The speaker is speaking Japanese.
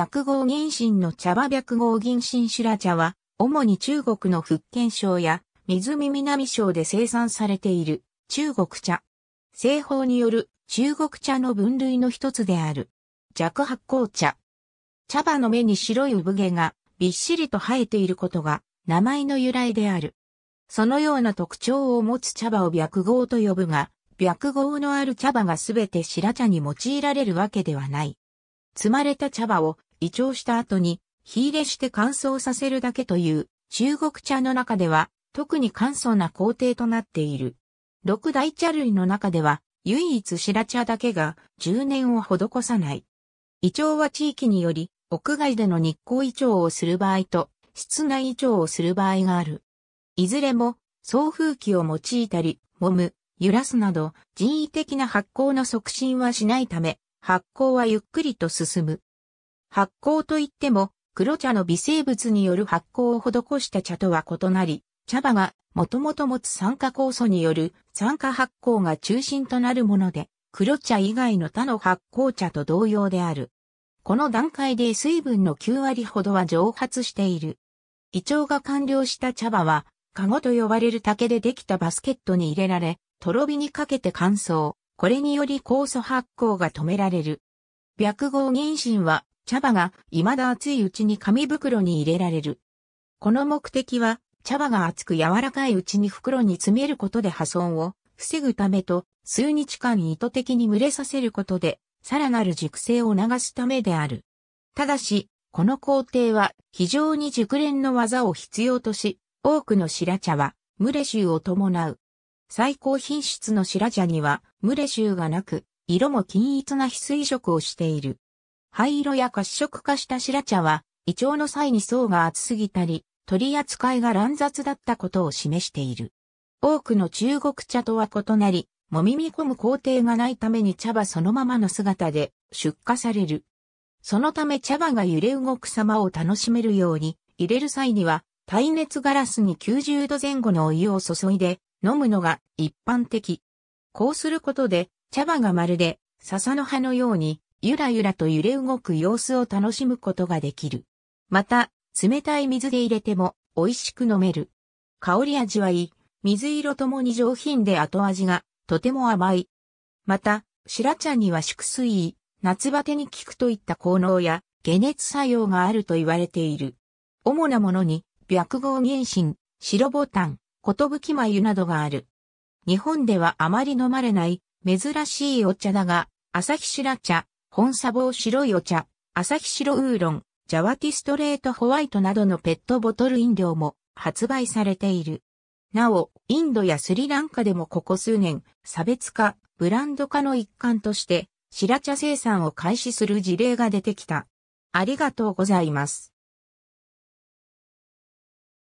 白号銀芯の茶葉白号銀芯白茶は、主に中国の福建省や湖南省で生産されている中国茶。製法による中国茶の分類の一つである。弱発酵茶。茶葉の芽に白い産毛がびっしりと生えていることが名前の由来である。そのような特徴を持つ茶葉を白号と呼ぶが、白号のある茶葉がすべて白茶に用いられるわけではない。積まれた茶葉を移調した後に火入れして乾燥させるだけという中国茶の中では特に簡素な工程となっている。六大茶類の中では唯一白茶だけが10年を施さない。胃腸は地域により屋外での日光胃腸をする場合と室内胃腸をする場合がある。いずれも送風機を用いたり揉む、揺らすなど人為的な発酵の促進はしないため発酵はゆっくりと進む。発酵といっても、黒茶の微生物による発酵を施した茶とは異なり、茶葉がもともと持つ酸化酵素による酸化発酵が中心となるもので、黒茶以外の他の発酵茶と同様である。この段階で水分の9割ほどは蒸発している。胃腸が完了した茶葉は、カゴと呼ばれる竹でできたバスケットに入れられ、とろ火にかけて乾燥。これにより酵素発酵が止められる。白毫妊娠は茶葉が未だ熱いうちに紙袋に入れられる。この目的は、茶葉が熱く柔らかいうちに袋に詰めることで破損を防ぐためと、数日間意図的に蒸れさせることで、さらなる熟成を促すためである。ただし、この工程は非常に熟練の技を必要とし、多くの白茶は、ムレ臭を伴う。最高品質の白茶には、ムレ臭がなく、色も均一な翡翠色をしている。灰色や褐色化した白茶は、胃腸の際に層が厚すぎたり、取り扱いが乱雑だったことを示している。多くの中国茶とは異なり、もみ込む工程がないために茶葉そのままの姿で出荷される。そのため茶葉が揺れ動く様を楽しめるように、入れる際には耐熱ガラスに90度前後のお湯を注いで飲むのが一般的。こうすることで茶葉がまるで笹の葉のようにゆらゆらと揺れ動く様子を楽しむことができる。また、冷たい水で入れても美味しく飲める。香り味わい、水色ともに上品で後味がとても甘い。また、白茶には祝水、夏バテに効くといった効能や解熱作用があると言われている。主なものに、白毫原神、白ボタン、ことぶき眉などがある。日本ではあまり飲まれない珍しいお茶だが、朝日白茶、本砂防白いお茶、朝日白ウーロン、ジャワティストレートホワイトなどのペットボトル飲料も発売されている。なお、インドやスリランカでもここ数年、差別化、ブランド化の一環として、白茶生産を開始する事例が出てきた。ありがとうございます。